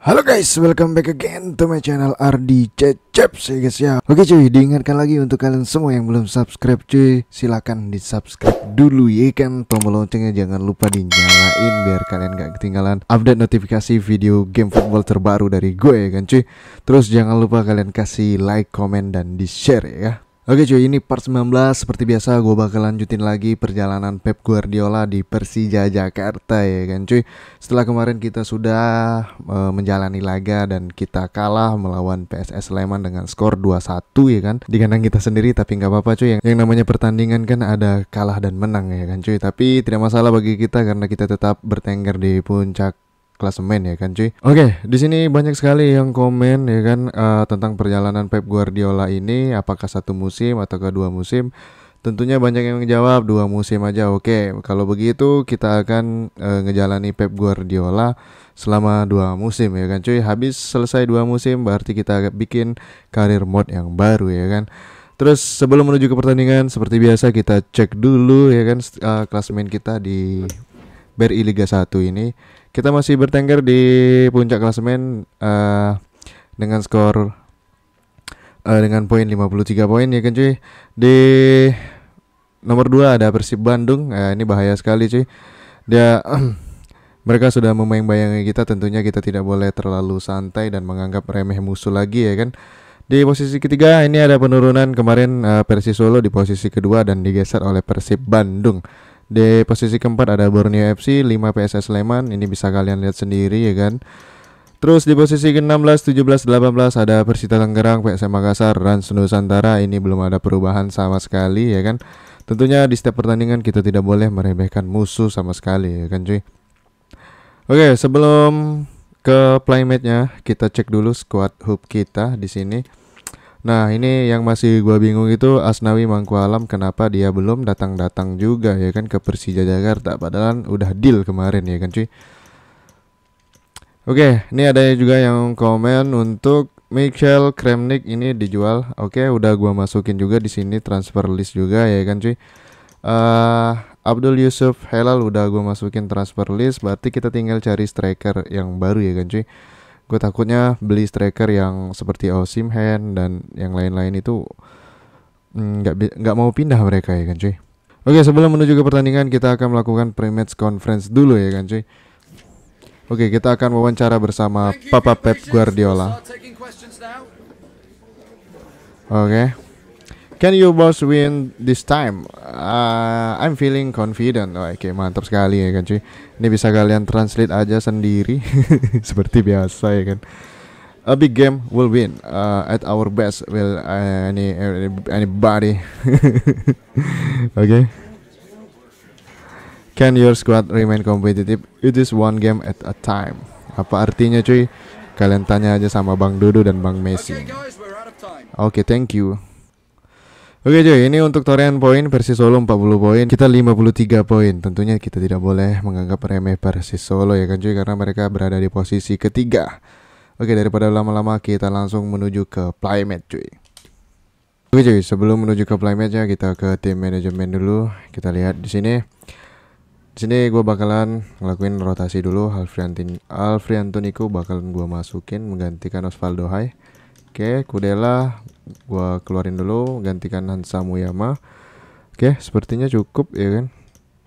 Halo guys, welcome back again to my channel Ardi Cecep sih guys ya. Oke cuy, diingatkan lagi untuk kalian semua yang belum subscribe cuy, silakan di subscribe dulu ya kan. Tombol loncengnya jangan lupa dinyalain biar kalian gak ketinggalan update notifikasi video game football terbaru dari gue ya kan cuy. Terus jangan lupa kalian kasih like, comment dan di share ya. Oke cuy ini part 19 seperti biasa gue bakal lanjutin lagi perjalanan Pep Guardiola di Persija Jakarta ya kan cuy setelah kemarin kita sudah e, menjalani laga dan kita kalah melawan PSS Sleman dengan skor 2-1 ya kan. Di kandang kita sendiri tapi nggak apa-apa cuy. Yang, yang namanya pertandingan kan ada kalah dan menang ya kan cuy. Tapi tidak masalah bagi kita karena kita tetap bertengger di puncak klasemen ya kan cuy. Oke, okay, di sini banyak sekali yang komen ya kan uh, tentang perjalanan Pep Guardiola ini apakah satu musim atau kedua musim. Tentunya banyak yang menjawab dua musim aja. Oke, kalau begitu kita akan e, ngejalani Pep Guardiola selama dua musim ya kan cuy. Habis selesai dua musim berarti kita bikin karir mode yang baru ya kan. Terus sebelum menuju ke pertandingan seperti biasa kita cek dulu ya kan uh, klasemen kita di BRI Liga 1 ini. Kita masih bertengger di puncak klasemen uh, dengan skor uh, dengan poin 53 poin ya kan cuy. Di nomor 2 ada Persib Bandung. Uh, ini bahaya sekali cuy. Dia mereka sudah membayang-bayangi kita tentunya kita tidak boleh terlalu santai dan menganggap remeh musuh lagi ya kan. Di posisi ketiga ini ada penurunan kemarin uh, Persis Solo di posisi kedua dan digeser oleh Persib Bandung. Di posisi keempat ada Borneo FC, 5 PSS Sleman. Ini bisa kalian lihat sendiri ya kan. Terus di posisi ke-16, 17, 18 ada Persita Tangerang, PSM Makassar, dan Nusantara. Ini belum ada perubahan sama sekali ya kan. Tentunya di setiap pertandingan kita tidak boleh meremehkan musuh sama sekali ya kan cuy. Oke, sebelum ke playmate-nya, kita cek dulu squad hub kita di sini. Nah, ini yang masih gua bingung itu Asnawi Mangkualam kenapa dia belum datang-datang juga ya kan ke Persija Jakarta padahal kan udah deal kemarin ya kan cuy. Oke, okay, ini ada juga yang komen untuk Michael Kremnik ini dijual. Oke, okay, udah gua masukin juga di sini transfer list juga ya kan cuy. Uh, Abdul Yusuf Helal udah gua masukin transfer list, berarti kita tinggal cari striker yang baru ya kan cuy. Gue takutnya beli striker yang seperti Osimhen dan yang lain-lain itu mm, nggak mm, nggak mau pindah mereka ya kan cuy. Oke, okay, sebelum menuju ke pertandingan kita akan melakukan pre-match conference dulu ya kan cuy. Oke, okay, kita akan wawancara bersama Papa Pep Guardiola. Oke. Okay. Can you boss win this time? Uh, I'm feeling confident. Oh, Oke, okay, mantap sekali ya kan cuy. Ini bisa kalian translate aja sendiri seperti biasa ya kan. A big game will win uh, at our best will uh, any anybody. Oke. okay. Can your squad remain competitive? It is one game at a time. Apa artinya cuy? Kalian tanya aja sama Bang Dudu dan Bang Messi. Oke, okay, thank you. Oke okay, cuy, ini untuk torian poin versi Solo 40 poin, kita 53 poin. Tentunya kita tidak boleh menganggap remeh Persis Solo ya kan cuy karena mereka berada di posisi ketiga. Oke, okay, daripada lama-lama kita langsung menuju ke playmate cuy. Oke okay, cuy, sebelum menuju ke playmate ya kita ke tim manajemen dulu. Kita lihat di sini sini gue bakalan ngelakuin rotasi dulu Alfriantin Alfriantoniku bakalan gue masukin menggantikan Osvaldo Hai oke Kudela gue keluarin dulu gantikan Hansa Muyama oke sepertinya cukup ya kan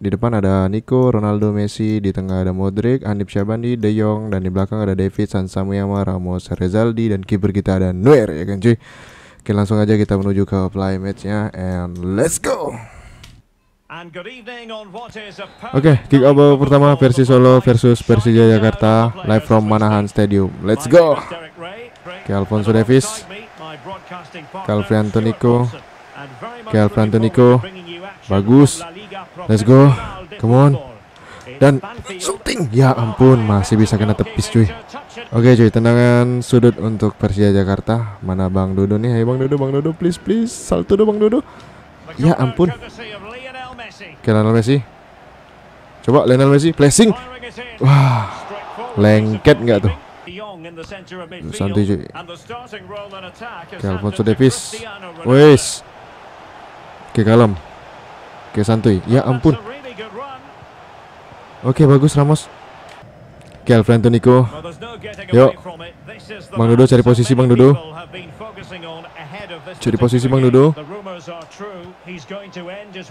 di depan ada Nico, Ronaldo, Messi, di tengah ada Modric, Andip Syabandi, De Jong, dan di belakang ada David, Hansa Muyama, Ramos, Rezaldi, dan kiper kita ada Nuer ya kan cuy. Oke langsung aja kita menuju ke play matchnya and let's go! Oke, okay, kick off pertama versi Solo versus Persija Jakarta live from Manahan Stadium. Let's go. Ke Alfonso Davis, Calvin Antonico, Calvin Antonico, bagus. Let's go, come on. Dan shooting, ya ampun masih bisa kena tepis cuy. Oke okay, cuy, tendangan sudut untuk Persija Jakarta. Mana Bang Dodo nih? Hai Bang Dodo, Bang Dodo, please please, salto dong Bang Dodo. Ya ampun. Oke, Lionel Messi. Coba Lionel Messi placing. Wah. Lengket nggak tuh? Santai cuy. Oke, Alfonso Davis. Wes. Oke, kalem. Oke, santuy. Ya ampun. Oke, bagus Ramos. Oke, Alfredo Nico. Yuk. Bang Dodo cari posisi Bang Dodo. Jadi posisi Bang Dodo.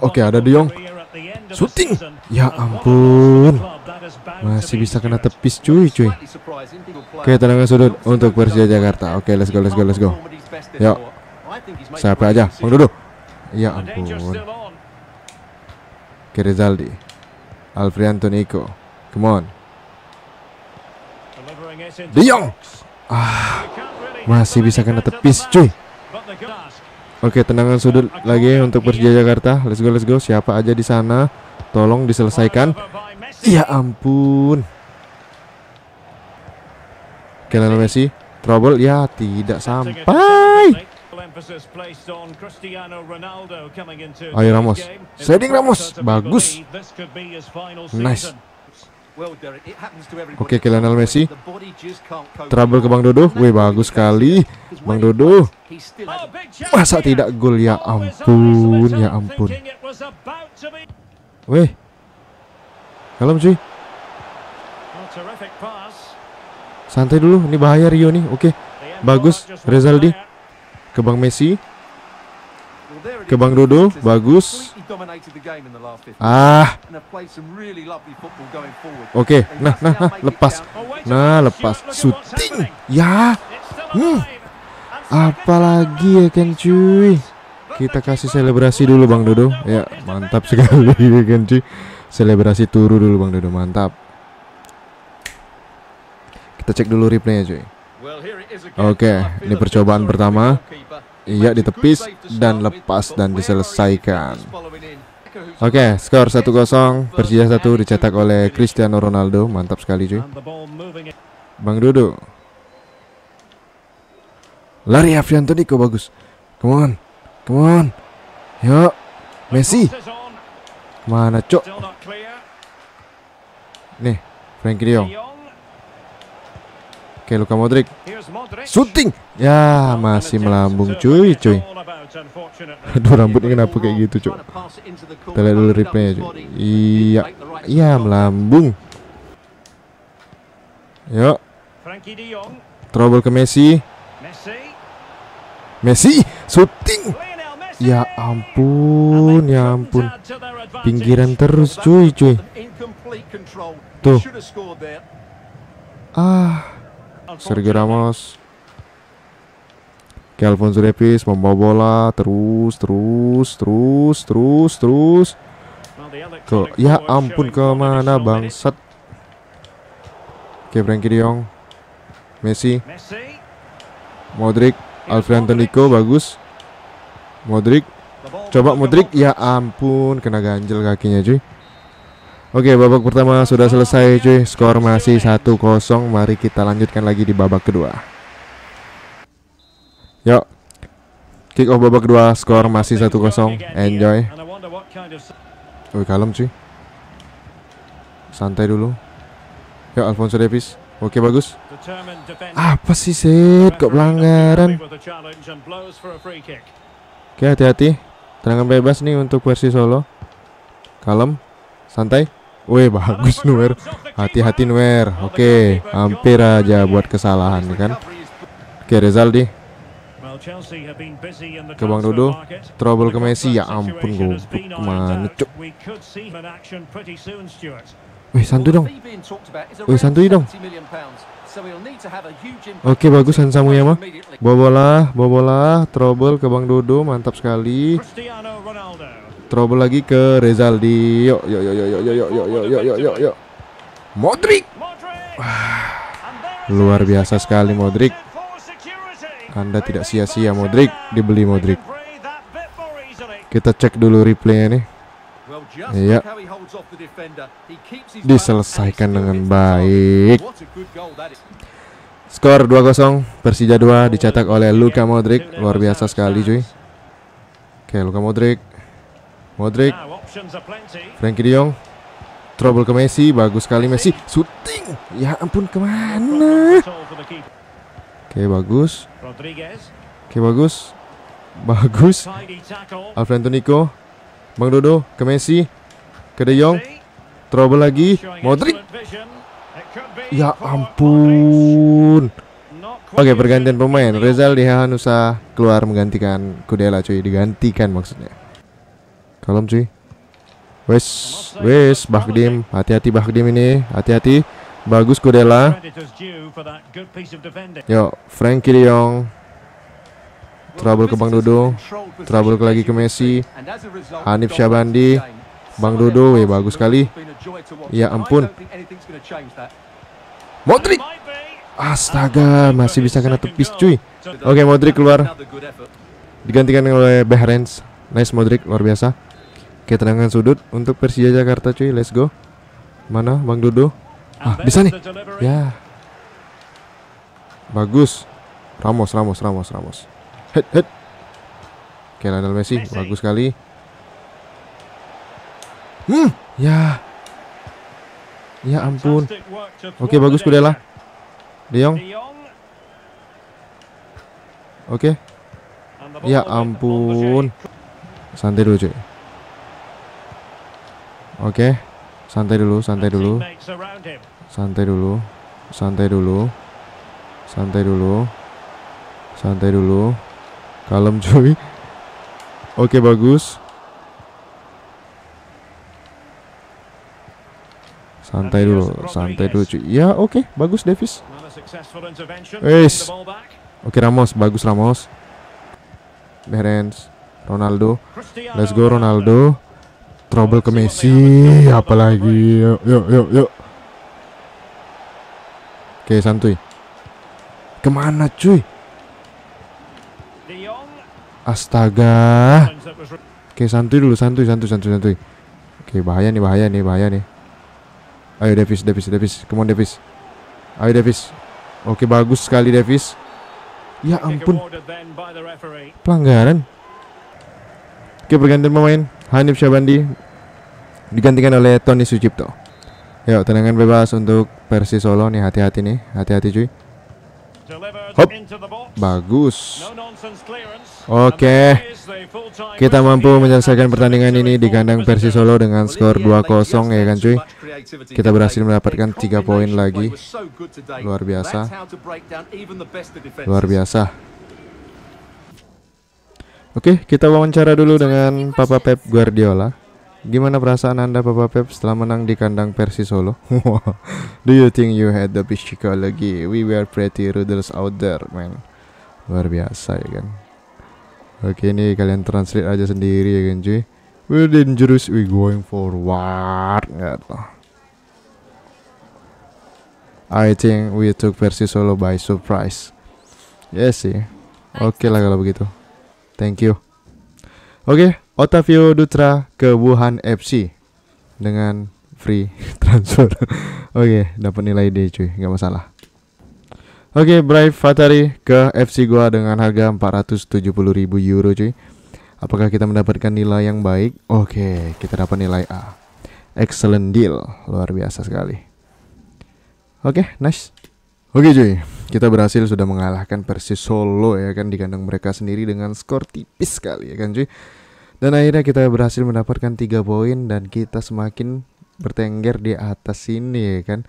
Oke, ada De Jong. Shooting. Ya ampun. Masih bisa kena tepis cuy, cuy. Oke, tendangan sudut untuk Persija Jakarta. Oke, let's go, let's go, let's go. Yuk. Siapa aja, Bang Dodo. Ya ampun. Kerezaldi. Alfrianto Nico. Come on. De Ah, masih bisa kena tepis cuy. Oke, tendangan sudut lagi untuk Persija Jakarta. Let's go, let's go. Siapa aja di sana? Tolong diselesaikan. Ya ampun. Kenal Messi trouble ya tidak sampai. Ayo Ramos, setting Ramos, bagus, nice. Oke, okay, Lionel Messi. Trouble ke Bang Dodo. Wih, bagus sekali. Bang Dodo. Oh, Masa tidak gol? Ya oh, ampun, ya ampun. Wih. Kalem cuy. Oh, Santai dulu, ini bahaya Rio nih. Oke. Okay. Bagus, Rezaldi. Ke Bang Messi. Ke Bang Dodo, bagus. Ah. Oke, nah, nah, oh, nah, lepas. Nah, lepas. Shooting. Ya. Hmm. Apalagi ya Ken cuy. Kita kasih selebrasi dulu Bang Dodo. Ya, mantap sekali ya kan cuy. Selebrasi turu dulu Bang Dodo, mantap. Kita cek dulu replaynya cuy. Oke, okay, ini percobaan pertama. Iya ditepis dan lepas dan diselesaikan. Oke, okay, skor 1-0 Persija 1 dicetak oleh Cristiano Ronaldo. Mantap sekali cuy. Bang Dudu. Lari Afrianto Niko bagus. Come on. Come on. Yo. Messi. Mana, Cok? Nih, Frank De Oke Luka Modric Shooting Ya masih melambung cuy cuy Aduh rambutnya kenapa kayak gitu cuy Kita lihat dulu replay cuy Iya Iya melambung Yo, Trouble ke Messi Messi Shooting Ya ampun Ya ampun Pinggiran terus cuy cuy Tuh Ah Sergio Ramos ke Alfonso Davis membawa bola terus terus terus terus terus ya, ke ya ampun kemana bangsat Oke Frankie De Jong Messi Modric Alfred Nico bagus Modric coba Modric ya ampun kena ganjel kakinya cuy Oke babak pertama sudah selesai cuy Skor masih 1-0 Mari kita lanjutkan lagi di babak kedua Yuk Kick off babak kedua Skor masih 1-0 Enjoy Wih kalem cuy Santai dulu Yuk Alfonso Davis Oke bagus Apa sih Sid Kok pelanggaran Oke hati-hati Terangkan bebas nih untuk versi Solo Kalem Santai Wih bagus Nuer Hati-hati Nuer Oke okay, hampir aja buat kesalahan ya kan Oke okay, Rezaldi ke Bang Dodo Trouble ke Messi Ya ampun gue Kemana cuk Wih santuy dong Wih santuy dong Oke okay, bagus Hansa ya mah. bola Bawa bola Trouble ke Bang Dodo Mantap sekali Trouble lagi ke Rezaldi. Yuk, yuk, yuk, yuk, yuk, yuk, yuk, yuk, yuk, yuk, yuk, yuk. Modric. luar biasa sekali Modric. Anda tidak sia-sia Modric, dibeli Modric. Kita cek dulu replaynya nih. Iya. Diselesaikan dengan baik. Skor 2-0 Persija 2 dicetak oleh Luka Modric. Luar biasa sekali cuy. Oke, Luka Modric Modric Frankie De Jong Trouble ke Messi Bagus sekali Messi Shooting Ya ampun kemana Oke bagus Oke bagus Bagus Alfredo Nico Bang Dodo ke Messi Ke De Jong Trouble lagi Modric Ya ampun Oke okay, pergantian pemain Rezal Dihanusa keluar menggantikan Kudela cuy Digantikan maksudnya Kalem cuy. Wes, wes Bahdim, hati-hati Bahdim ini, hati-hati. Bagus Kudela. Yo, Frankie Leong. Trouble ke Bang Dodo. Trouble lagi ke Messi. Hanif Syabandi. Bang Dodo, weh bagus sekali. Ya ampun. Modric. Astaga, masih bisa kena tepis cuy. Oke, okay, Modric keluar. Digantikan oleh Behrens. Nice Modric, luar biasa. Oke, tenangkan sudut untuk Persija Jakarta cuy. Let's go. Mana Bang Dodo? Ah, bisa nih. Ya. Bagus. Ramos, Ramos, Ramos, Ramos. Head, head. Oke, Lionel Messi. Bagus sekali. Hmm, ya. Ya ampun. Oke, bagus Kudela. De Jong. Oke. Ya ampun. Santai dulu, cuy. Oke. Okay. Santai dulu, santai dulu. Santai dulu. Santai dulu. Santai dulu. Santai dulu. Kalem cuy. Oke, okay, bagus. Santai dulu, santai dulu cuy. Ya, oke, okay. bagus Davis. Wes. Oke okay, Ramos, bagus Ramos. Berens, Ronaldo. Let's go Ronaldo trouble ke Messi apalagi yuk yuk yuk yuk oke santuy kemana cuy astaga oke santuy dulu santuy santuy santuy santuy oke bahaya nih bahaya nih bahaya nih ayo Davis Davis Davis come on Davis ayo Davis oke bagus sekali Davis ya ampun pelanggaran Oke pergantian pemain Hanif Syabandi digantikan oleh Tony Sucipto. Yuk tendangan bebas untuk Persi Solo nih hati-hati nih hati-hati cuy. Hop. Bagus. Oke. Kita mampu menyelesaikan pertandingan ini di kandang Persi Solo dengan skor 2-0 ya kan cuy. Kita berhasil mendapatkan 3 poin lagi. Luar biasa. Luar biasa. Oke, kita wawancara dulu dengan Papa Pep Guardiola. Gimana perasaan Anda Papa Pep setelah menang di kandang Persis Solo? Do you think you had the psychology? We were pretty ruthless out there, man. Luar biasa ya kan. Oke, ini kalian translate aja sendiri ya kan cuy. We're dangerous, we going forward. Nggak I think we took Persis Solo by surprise. Yes sih. Oke okay lah kalau begitu. Thank you. Oke, okay, Otavio Dutra ke Wuhan FC dengan free transfer. Oke, okay, dapat nilai D cuy, nggak masalah. Oke, okay, Brave Fatari ke FC Goa dengan harga 470.000 euro cuy. Apakah kita mendapatkan nilai yang baik? Oke, okay, kita dapat nilai A. Excellent deal, luar biasa sekali. Oke, okay, nice. Oke cuy, kita berhasil sudah mengalahkan Persis Solo ya kan di kandang mereka sendiri dengan skor tipis sekali ya kan cuy. Dan akhirnya kita berhasil mendapatkan 3 poin dan kita semakin bertengger di atas sini ya kan.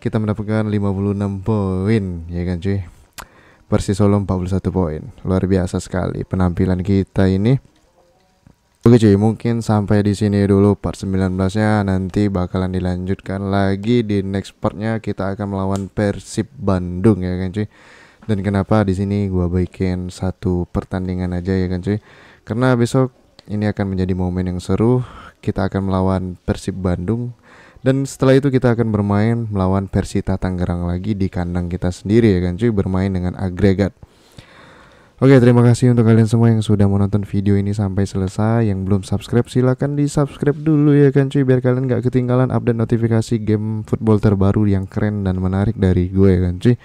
Kita mendapatkan 56 poin ya kan cuy. Persis Solo 41 poin. Luar biasa sekali penampilan kita ini. Oke cuy, mungkin sampai di sini dulu part 19-nya. Nanti bakalan dilanjutkan lagi di next partnya kita akan melawan Persib Bandung ya kan cuy. Dan kenapa di sini gua bikin satu pertandingan aja ya kan cuy? Karena besok ini akan menjadi momen yang seru. Kita akan melawan Persib Bandung dan setelah itu kita akan bermain melawan Persita Tangerang lagi di kandang kita sendiri ya kan cuy bermain dengan agregat Oke terima kasih untuk kalian semua yang sudah menonton video ini sampai selesai Yang belum subscribe silahkan di subscribe dulu ya kan cuy Biar kalian gak ketinggalan update notifikasi game football terbaru yang keren dan menarik dari gue ya kan cuy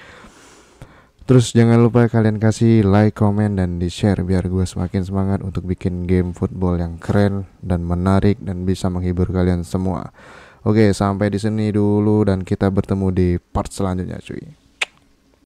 Terus jangan lupa kalian kasih like, komen, dan di share biar gue semakin semangat untuk bikin game football yang keren dan menarik dan bisa menghibur kalian semua. Oke sampai di sini dulu dan kita bertemu di part selanjutnya cuy.